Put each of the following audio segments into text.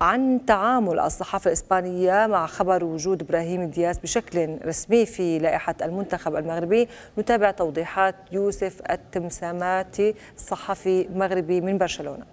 عن تعامل الصحافة الإسبانية مع خبر وجود إبراهيم دياس بشكل رسمي في لائحة المنتخب المغربي نتابع توضيحات يوسف التمساماتي صحفي مغربي من برشلونة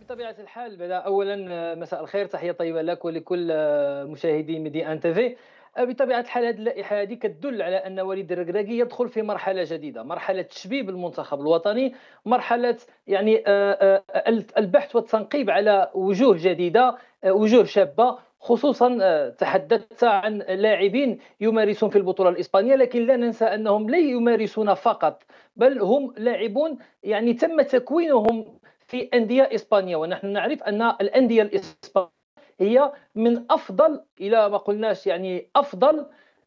بطبيعه الحال بدا اولا آه، مساء الخير تحيه طيبه لك ولكل آه، مشاهدي ميدي ان تي أه، بطبيعه الحال هذه اللائحه هذه كتدل على ان وليد الركراكي يدخل في مرحله جديده مرحله تشبيب المنتخب الوطني مرحله يعني أه، أه، البحث والتنقيب على وجوه جديده وجوه شابه خصوصا تحدثت عن لاعبين يمارسون في البطوله الاسبانيه لكن لا ننسى انهم لا يمارسون فقط بل هم لاعبون يعني تم تكوينهم في انديه اسبانيه ونحن نعرف ان الانديه الاسبانيه هي من افضل الى ما قلناش يعني افضل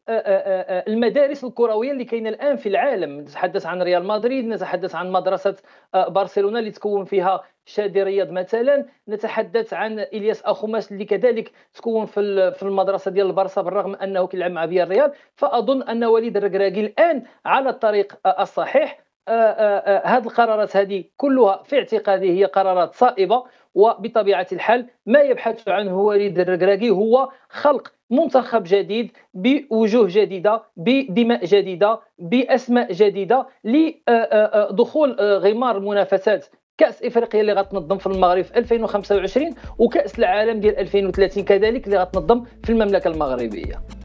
آه، آه، آه، المدارس الكرويه اللي كاينه الان في العالم نتحدث عن ريال مدريد نتحدث عن مدرسه برشلونه اللي تكون فيها شادي رياض مثلا نتحدث عن الياس اخوماس اللي كذلك تكون في في المدرسه ديال البرصه بالرغم انه كيلعب مع فيا الريال فاظن ان وليد الركراكي الان على الطريق الصحيح آه، آه، آه، هذه القرارات هذه كلها في اعتقادي هي قرارات صائبه وبطبيعه الحال ما يبحث عنه وليد الركراكي هو خلق منتخب جديد بوجوه جديده بدماء جديده باسماء جديده لدخول غمار المنافسات كاس افريقيا اللي غتنظم في المغرب في 2025 وكاس العالم ديال 2030 كذلك اللي غتنظم في المملكه المغربيه